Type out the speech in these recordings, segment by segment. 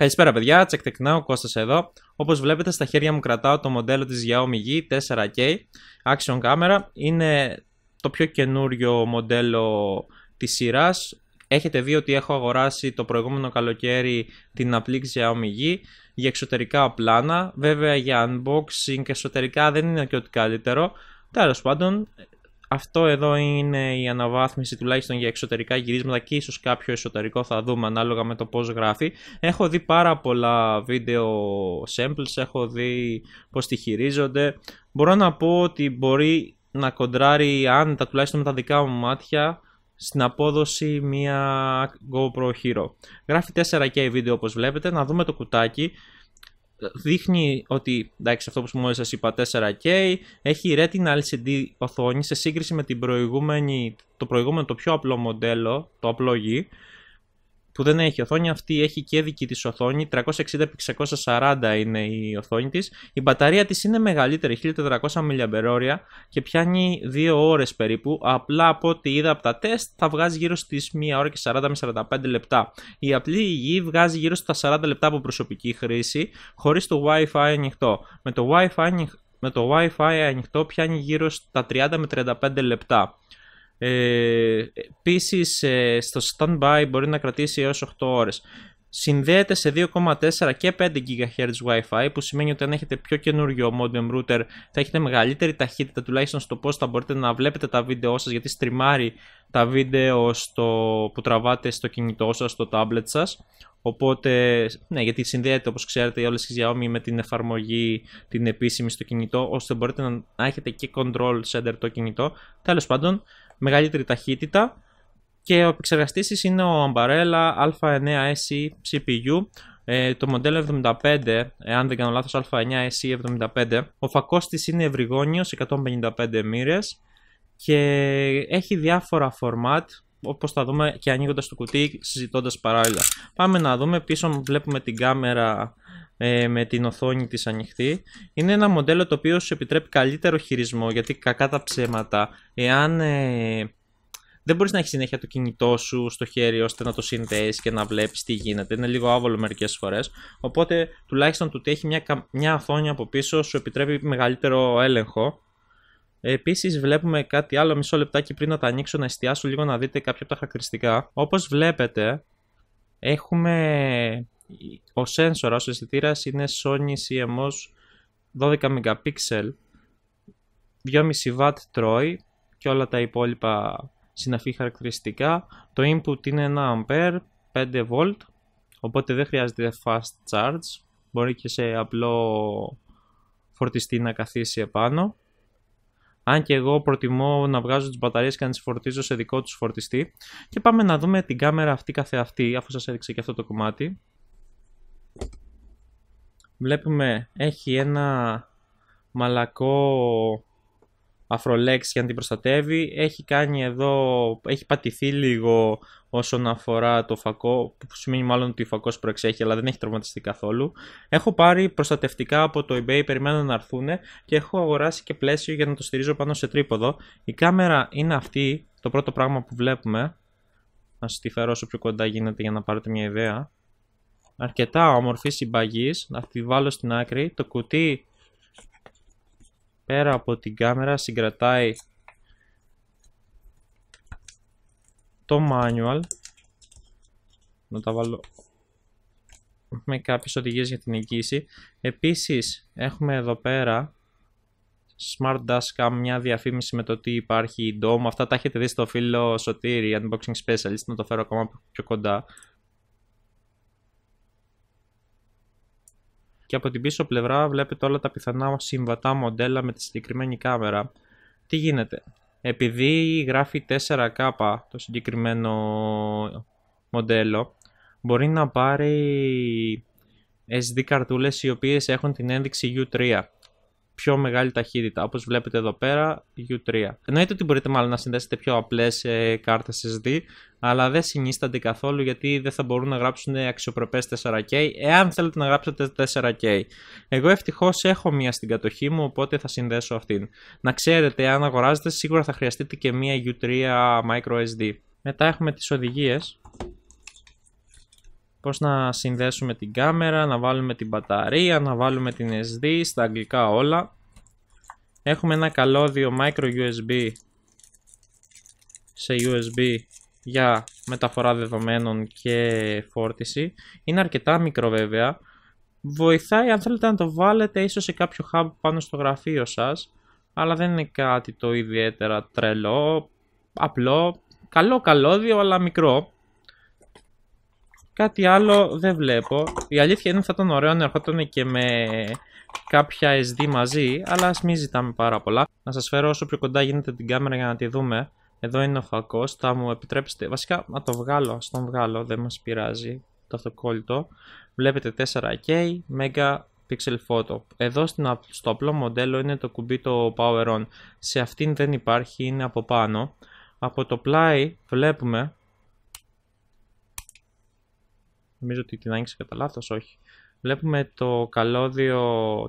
Καλησπέρα, παιδιά. Τσεκτεκνά, Now, Κώστας εδώ. Όπως βλέπετε, στα χέρια μου κρατάω το μοντέλο της Xiaomi G 4K Action Camera. Είναι το πιο καινούριο μοντέλο της σειράς. Έχετε δει ότι έχω αγοράσει το προηγούμενο καλοκαίρι την απλή Xiaomi G για εξωτερικά πλάνα. Βέβαια για unboxing και εσωτερικά δεν είναι και ότι καλύτερο. Τέλος πάντων, αυτό εδώ είναι η αναβάθμιση τουλάχιστον για εξωτερικά γυρίσματα και ίσως κάποιο εσωτερικό θα δούμε ανάλογα με το πώς γράφει. Έχω δει πάρα πολλά βίντεο samples, έχω δει πώς τη χειρίζονται. Μπορώ να πω ότι μπορεί να κοντράρει άνετα τουλάχιστον με τα δικά μου μάτια στην απόδοση μια GoPro Hero. Γράφει 4K βίντεο όπως βλέπετε, να δούμε το κουτάκι δείχνει ότι εντάξει, αυτό που μόλις σας είπα 4K έχει Retina LCD οθόνη σε σύγκριση με την προηγούμενη, το προηγούμενο το πιο απλό μοντέλο, το απλό G που δεν έχει οθόνη, αυτή έχει και δική της οθόνη, 360x640 είναι η οθόνη της. Η μπαταρία της είναι μεγαλύτερη, 1400 mAh και πιάνει 2 ώρες περίπου. Απλά από ό,τι είδα από τα τεστ θα βγάζει γύρω στις 1 ώρα και 40 με 45 λεπτά. Η απλή υγιή βγάζει γύρω στα 40 λεπτά από προσωπική χρήση, χωρίς το Wi-Fi ανοιχτό. Με το Wi-Fi, με το ανοιχτό πιάνει γύρω στα 30 με 35 λεπτά. Ε, Επίσης, ε, στο standby μπορεί να κρατήσει έως 8 ώρες. Συνδέεται σε 2,4 και 5 GHz WiFi που σημαίνει ότι αν έχετε πιο καινούριο modem router θα έχετε μεγαλύτερη ταχύτητα τουλάχιστον στο πώς θα μπορείτε να βλέπετε τα βίντεό σας γιατί στριμάρει τα βίντεο στο, που τραβάτε στο κινητό σας, στο tablet σας οπότε ναι γιατί συνδέεται όπως ξέρετε όλες τις Xiaomi με την εφαρμογή την επίσημη στο κινητό ώστε μπορείτε να έχετε και control center το κινητό τέλος πάντων μεγαλύτερη ταχύτητα και ο επεξεργαστής είναι ο Ambarella A9SE CPU το μοντέλο 75, εάν δεν κάνω λάθος A9SE 75 ο φακός της είναι ευρυγόνιος 155 μοίρες και έχει διάφορα format Όπως θα δούμε και ανοίγοντας το κουτί, συζητώντας παράλληλα. Πάμε να δούμε. Πίσω βλέπουμε την κάμερα ε, με την οθόνη της ανοιχτή. Είναι ένα μοντέλο το οποίο σου επιτρέπει καλύτερο χειρισμό, γιατί κακά τα ψέματα, εάν ε, δεν μπορείς να έχεις συνέχεια το κινητό σου στο χέρι ώστε να το συνδέεις και να βλέπεις τι γίνεται. Είναι λίγο άβολο μερικές φορές. οπότε τουλάχιστον το ότι έχει μια, μια οθόνη από πίσω σου επιτρέπει μεγαλύτερο έλεγχο Επίσης, βλέπουμε κάτι άλλο. Μισό λεπτάκι πριν να τα ανοίξω, να εστιάσω λίγο να δείτε κάποια από τα χαρακτηριστικά. Όπως βλέπετε, έχουμε ο σένσορα, ο αισθητήρας είναι Sony CMOS 12 MP, 2,5 W τρώει και όλα τα υπόλοιπα συναφή χαρακτηριστικά. Το input είναι 1 A, 5 V, οπότε δεν χρειάζεται fast charge. Μπορεί και σε απλό φορτιστή να καθίσει επάνω. Αν και εγώ προτιμώ να βγάζω τις μπαταρίες και να τις φορτίζω σε δικό τους φορτιστή. Και πάμε να δούμε την κάμερα αυτή καθεαυτή, αφού σας έδειξε και αυτό το κομμάτι. Βλέπουμε έχει ένα μαλακό Αφρολέξ για να την προστατεύει. Έχει κάνει εδώ, έχει πατηθεί λίγο όσον αφορά το φακό, που σημαίνει μάλλον ότι ο φακός προεξέχει, αλλά δεν έχει τραυματιστεί καθόλου. Έχω πάρει προστατευτικά από το eBay, περιμένω να έρθουν και έχω αγοράσει και πλαίσιο για να το στηρίζω πάνω σε τρίποδο. Η κάμερα είναι αυτή, το πρώτο πράγμα που βλέπουμε. Να τη φέρω όσο πιο κοντά γίνεται για να πάρετε μια ιδέα. Αρκετά όμορφη συμπαγής. να τη βάλω στην άκρη. Το κουτί πέρα από την κάμερα συγκρατάει το manual να τα βάλω με κάποιες οδηγίες για την εγγύηση επίσης έχουμε εδώ πέρα Smart Cam, μια διαφήμιση με το τι υπάρχει, η DOM, αυτά τα έχετε δει στο φίλο Σωτήρη, Unboxing Specialist, να το φέρω ακόμα πιο κοντά. και από την πίσω πλευρά βλέπετε όλα τα πιθανά συμβατά μοντέλα με τη συγκεκριμένη κάμερα. Τι γίνεται, επειδή γράφει 4K το συγκεκριμένο μοντέλο, μπορεί να πάρει SD καρτούλες οι οποίες έχουν την ένδειξη U3 πιο μεγάλη ταχύτητα, όπως βλέπετε εδώ πέρα U3. Εννοείται ότι μπορείτε μάλλον να συνδέσετε πιο απλές ε, κάρτες SD, αλλά δεν συνίστανται καθόλου γιατί δεν θα μπορούν να γράψουν αξιοπρεπές 4K εάν θέλετε να γράψετε 4K. Εγώ ευτυχώς έχω μία στην κατοχή μου οπότε θα συνδέσω αυτήν. Να ξέρετε αν αγοράζετε σίγουρα θα χρειαστείτε και μία U3 microSD. Μετά έχουμε τις οδηγίες. Πώς να συνδέσουμε την κάμερα, να βάλουμε την μπαταρία, να βάλουμε την SD, στα αγγλικά όλα. Έχουμε ένα καλώδιο micro USB σε USB για μεταφορά δεδομένων και φόρτιση. Είναι αρκετά μικρό βέβαια. Βοηθάει αν θέλετε να το βάλετε ίσως σε κάποιο hub πάνω στο γραφείο σας, αλλά δεν είναι κάτι το ιδιαίτερα τρελό, απλό, καλό καλώδιο αλλά μικρό. Κάτι άλλο δεν βλέπω. Η αλήθεια είναι θα ήταν ωραίο να ερχόταν και με κάποια SD μαζί, αλλά ας μην ζητάμε πάρα πολλά. Να σας φέρω όσο πιο κοντά γίνεται την κάμερα για να τη δούμε. Εδώ είναι ο φακός, θα μου επιτρέψετε, βασικά να το βγάλω, ας τον βγάλω, δεν μας πειράζει το αυτοκόλλητο. Βλέπετε 4K, Mega Pixel Photo. Εδώ στο απλό μοντέλο είναι το κουμπί το Power On. Σε αυτήν δεν υπάρχει, είναι από πάνω. Από το πλάι βλέπουμε... Νομίζω ότι την άνοιξε κατά λάθος, όχι βλέπουμε το καλώδιο,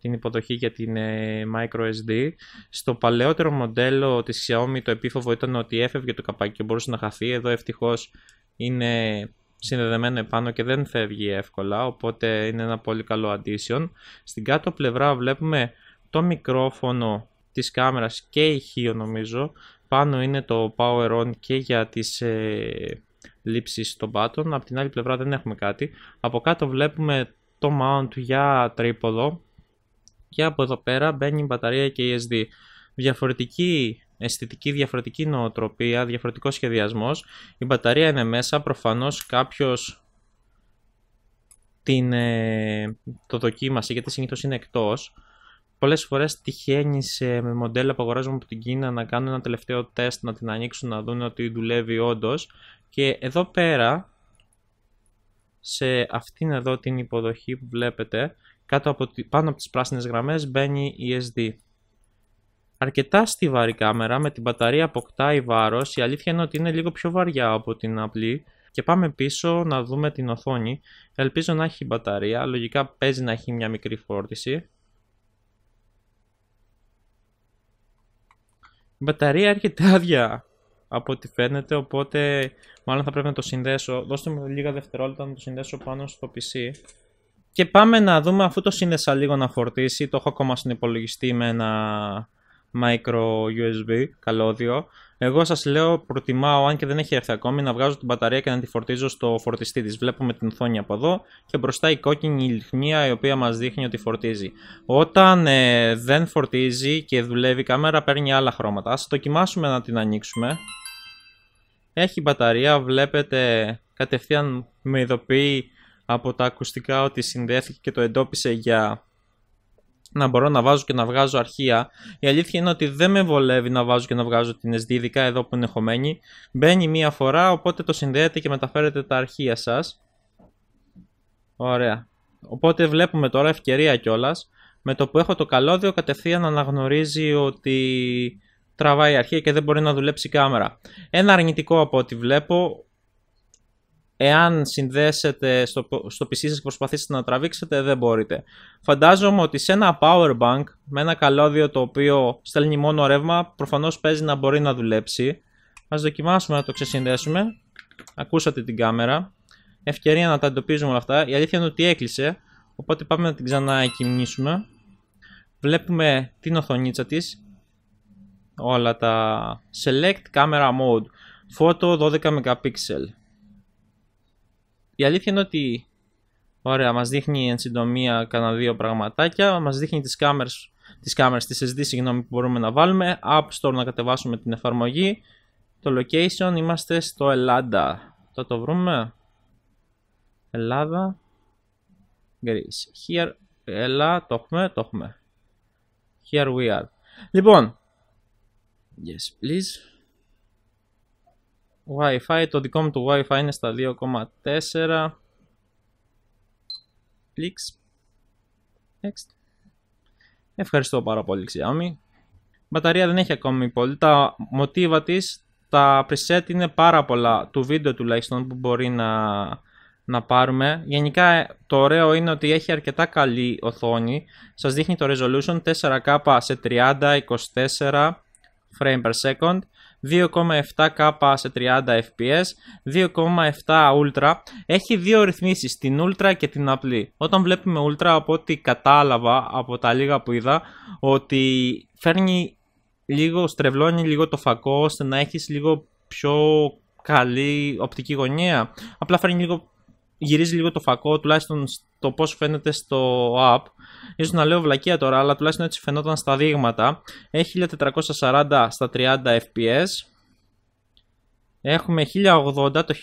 την υποδοχή για την ε, microSD. Στο παλαιότερο μοντέλο της Xiaomi το επίφοβο ήταν ότι έφευγε το καπάκι και μπορούσε να χαθεί. Εδώ ευτυχώς είναι συνδεδεμένο επάνω και δεν φεύγει εύκολα, οπότε είναι ένα πολύ καλό addition. Στην κάτω πλευρά βλέπουμε το μικρόφωνο της κάμερας και ηχείο νομίζω. Πάνω είναι το power on και για τις ε, λήψεις των button. Από την άλλη πλευρά δεν έχουμε κάτι. Από κάτω βλέπουμε το mount για τρίποδο και από εδώ πέρα μπαίνει η μπαταρία και η SD. Διαφορετική αισθητική, διαφορετική νοοτροπία, διαφορετικός σχεδιασμός. Η μπαταρία είναι μέσα, προφανώς κάποιος την, ε, το δοκίμασε γιατί συνήθως είναι εκτός. Πολλές φορές τυχαίνει σε, με μοντέλα που αγοράζουμε από την Κίνα να κάνουν ένα τελευταίο τεστ, να την ανοίξουν, να δουν ότι δουλεύει όντως. Και εδώ πέρα σε αυτήν εδώ την υποδοχή που βλέπετε, κάτω από, πάνω από τις πράσινες γραμμές μπαίνει η SD. Αρκετά στιβαρή κάμερα, με την μπαταρία αποκτάει βάρος, η αλήθεια είναι ότι είναι λίγο πιο βαριά από την απλή και πάμε πίσω να δούμε την οθόνη. Ελπίζω να έχει μπαταρία, λογικά παίζει να έχει μια μικρή φόρτιση. μπαταρία έρχεται άδεια από ό,τι φαίνεται, οπότε μάλλον θα πρέπει να το συνδέσω. Δώστε μου λίγα δευτερόλεπτα να το συνδέσω πάνω στο PC. Και πάμε να δούμε, αφού το σύνδεσα λίγο να φορτίσει, το έχω ακόμα στον υπολογιστή με ένα micro USB καλώδιο. Εγώ σας λέω, προτιμάω, αν και δεν έχει έρθει ακόμη, να βγάζω την μπαταρία και να τη φορτίζω στο φορτιστή της. Βλέπουμε την οθόνη από εδώ και μπροστά η κόκκινη λιχνία η οποία μας δείχνει ότι φορτίζει. Όταν ε, δεν φορτίζει και δουλεύει η κάμερα, παίρνει άλλα χρώματα. Ας δοκιμάσουμε να την ανοίξουμε. Έχει μπαταρία, βλέπετε κατευθείαν με ειδοποιεί από τα ακουστικά ότι συνδέθηκε και το εντόπισε για να μπορώ να βάζω και να βγάζω αρχεία. Η αλήθεια είναι ότι δεν με βολεύει να βάζω και να βγάζω την SD, ειδικά εδώ που είναι χωμένη. Μπαίνει μία φορά, οπότε το συνδέεται και μεταφέρετε τα αρχεία σας. Ωραία. Οπότε βλέπουμε τώρα ευκαιρία κιόλας. Με το που έχω το καλώδιο κατευθείαν αναγνωρίζει ότι τραβάει αρχεία και δεν μπορεί να δουλέψει η κάμερα. Ένα αρνητικό από ό,τι βλέπω Εάν συνδέσετε στο, στο PC σας και προσπαθήσετε να τραβήξετε, δεν μπορείτε. Φαντάζομαι ότι σε ένα power bank με ένα καλώδιο το οποίο στέλνει μόνο ρεύμα, προφανώς παίζει να μπορεί να δουλέψει. Ας δοκιμάσουμε να το ξεσυνδέσουμε. Ακούσατε την κάμερα. Ευκαιρία να τα εντοπίζουμε όλα αυτά. Η αλήθεια είναι ότι έκλεισε, οπότε πάμε να την ξαναεκκινήσουμε. Βλέπουμε την οθονίτσα της. Όλα τα... Select Camera Mode. Photo 12 MP. Η αλήθεια είναι ότι Ωραία, μας δείχνει εν συντομία κανένα δύο πραγματάκια. Μας δείχνει τις κάμερες, τις κάμερες, τις SD συγγνώμη, που μπορούμε να βάλουμε. App Store να κατεβάσουμε την εφαρμογή. Το location είμαστε στο Ελλάδα. Θα το βρούμε. Ελλάδα. Greece. Here. Ελλά, το έχουμε, το έχουμε. Here we are. Λοιπόν. Yes, please. Wi-Fi, το δικό μου το Wi-Fi είναι στα 2,4 Clicks Next Ευχαριστώ πάρα πολύ Xiaomi Μπαταρία δεν έχει ακόμη πολύ, τα μοτίβα της, τα preset είναι πάρα πολλά του βίντεο τουλάχιστον που μπορεί να, να πάρουμε. Γενικά το ωραίο είναι ότι έχει αρκετά καλή οθόνη, σας δείχνει το resolution 4K σε 30-24 frame per second 2,7K σε 30 fps, 2,7 Ultra. Έχει δύο ρυθμίσεις, την Ultra και την απλή. Όταν βλέπουμε Ultra, από ό,τι κατάλαβα από τα λίγα που είδα, ότι φέρνει λίγο, στρεβλώνει λίγο το φακό, ώστε να έχεις λίγο πιο καλή οπτική γωνία. Απλά φέρνει λίγο γυρίζει λίγο το φακό, τουλάχιστον το πώς φαίνεται στο app. Ίσως να λέω βλακεία τώρα, αλλά τουλάχιστον έτσι φαινόταν στα δείγματα. Έχει 1440 στα 30 fps. Έχουμε 1080, το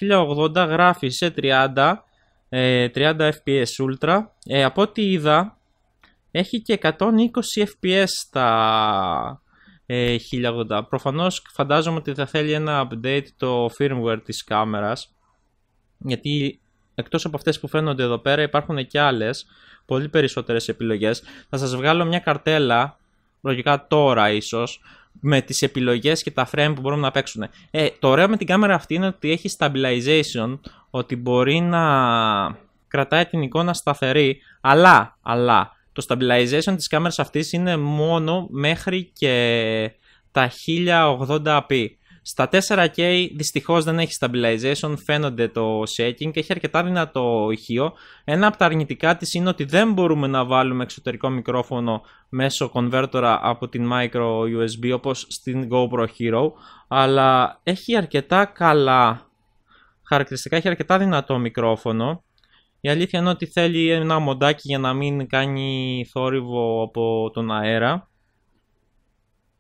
1080 γράφει σε 30, 30 fps ultra. Ε, από ό,τι είδα, έχει και 120 fps στα 1080. Ε, Προφανώς φαντάζομαι ότι θα θέλει ένα update το firmware της κάμερας. Γιατί εκτός από αυτές που φαίνονται εδώ πέρα υπάρχουν και άλλες, πολύ περισσότερες επιλογές. Θα σας βγάλω μια καρτέλα, λογικά τώρα ίσως, με τις επιλογές και τα frame που μπορούμε να παίξουν. Ε, το ωραίο με την κάμερα αυτή είναι ότι έχει stabilization, ότι μπορεί να κρατάει την εικόνα σταθερή, αλλά, αλλά το stabilization της κάμερας αυτής είναι μόνο μέχρι και τα 1080p. Στα 4K δυστυχώς δεν έχει stabilization, φαίνονται το shaking και έχει αρκετά δυνατό ηχείο. Ένα από τα αρνητικά της είναι ότι δεν μπορούμε να βάλουμε εξωτερικό μικρόφωνο μέσω κονβέρτορα από την micro USB όπως στην GoPro Hero, αλλά έχει αρκετά καλά χαρακτηριστικά, έχει αρκετά δυνατό μικρόφωνο. Η αλήθεια είναι ότι θέλει ένα μοντάκι για να μην κάνει θόρυβο από τον αέρα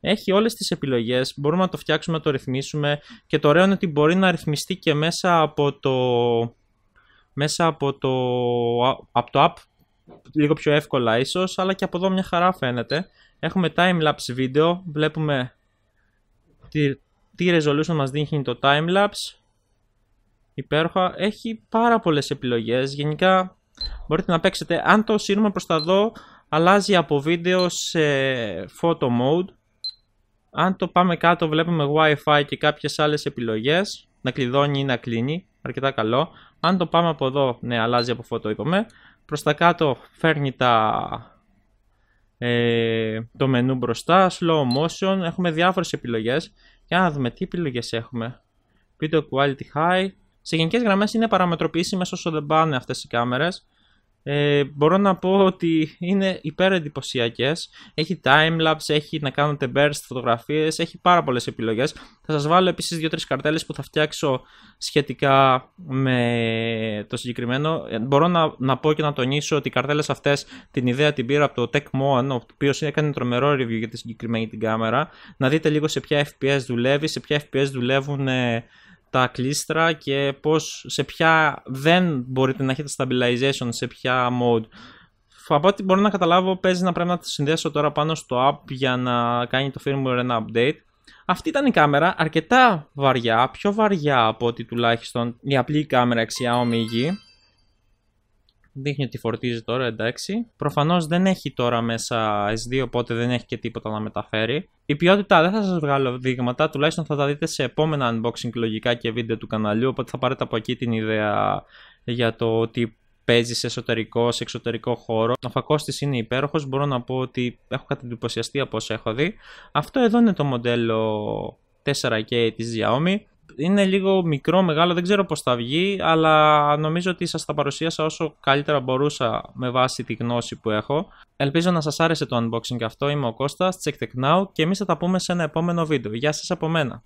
έχει όλες τις επιλογές, Μπορούμε να το φτιάξουμε, να το ρυθμίσουμε. Και το ωραίο είναι ότι μπορεί να ρυθμιστεί και μέσα από το. Μέσα από το, από το app λίγο πιο εύκολα ίσως, αλλά και από εδώ μια χαρά φαίνεται. Έχουμε time-lapse βίντεο, βλέπουμε τι, τι resolution μας δίνει το time-lapse. Υπέροχα, έχει πάρα πολλές επιλογές, γενικά μπορείτε να παίξετε. Αν το σύρουμε προς τα δω, αλλάζει από βίντεο σε photo mode. Αν το πάμε κάτω βλέπουμε Wi-Fi και κάποιες άλλες επιλογές, να κλειδώνει ή να κλείνει, αρκετά καλό. Αν το πάμε από εδώ, ναι αλλάζει από φωτό είπαμε. Προς τα κάτω φέρνει τα... Ε, το μενού μπροστά, slow motion, έχουμε διάφορες επιλογές. Για να δούμε τι επιλογές έχουμε. Video quality high. Σε γενικές γραμμές είναι παραμετροποιήσιμες όσο δεν πάνε αυτές οι κάμερες ε, μπορώ να πω ότι είναι εντυπωσιακέ, Έχει timelapse, έχει να κάνετε burst φωτογραφίες, έχει πάρα πολλές επιλογές. Θα σας βάλω επίσης δύο-τρει καρτέλες που θα φτιάξω σχετικά με το συγκεκριμένο. Ε, μπορώ να, να πω και να τονίσω ότι οι καρτέλες αυτές την ιδέα την πήρα από το TechMoan, ο οποίος έκανε τρομερό review για τη συγκεκριμένη την κάμερα. Να δείτε λίγο σε ποια FPS δουλεύει, σε ποια FPS δουλεύουν τα κλίστρα και πώς, σε ποια δεν μπορείτε να έχετε stabilization, σε ποια mode. Από ό,τι μπορώ να καταλάβω παίζει να πρέπει να τη συνδέσω τώρα πάνω στο app για να κάνει το firmware ένα update. Αυτή ήταν η κάμερα αρκετά βαριά, πιο βαριά από ότι τουλάχιστον η απλή κάμερα Xiaomi ομιγη δείχνει ότι φορτίζει τώρα, εντάξει. Προφανώς δεν έχει τώρα μέσα S2, οπότε δεν έχει και τίποτα να μεταφέρει. Η ποιότητα δεν θα σας βγάλω δείγματα, τουλάχιστον θα τα δείτε σε επόμενα unboxing λογικά και βίντεο του καναλιού, οπότε θα πάρετε από εκεί την ιδέα για το ότι παίζει σε εσωτερικό, σε εξωτερικό χώρο. Ο φακός είναι υπέροχος, μπορώ να πω ότι έχω κατεντυπωσιαστεί από όσα έχω δει. Αυτό εδώ είναι το μοντέλο 4K της Xiaomi είναι λίγο μικρό, μεγάλο, δεν ξέρω πώς θα βγει, αλλά νομίζω ότι σας τα παρουσίασα όσο καλύτερα μπορούσα με βάση τη γνώση που έχω. Ελπίζω να σας άρεσε το unboxing αυτό, είμαι ο Κώστας, Check the Now και εμείς θα τα πούμε σε ένα επόμενο βίντεο. Γεια σας από μένα!